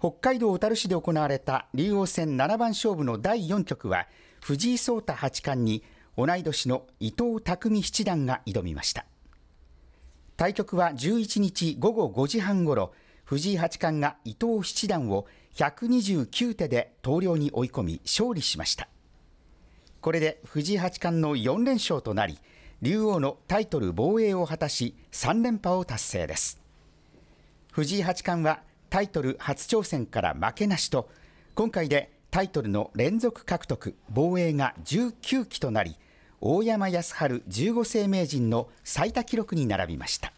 北海道小樽市で行われた竜王戦七番勝負の第4局は藤井聡太八冠に同い年の伊藤匠七段が挑みました対局は11日午後5時半ごろ藤井八冠が伊藤七段を129手で投了に追い込み勝利しましたこれで藤井八冠の4連勝となり竜王のタイトル防衛を果たし3連覇を達成です藤井八冠はタイトル初挑戦から負けなしと今回でタイトルの連続獲得防衛が19期となり大山康晴15世名人の最多記録に並びました。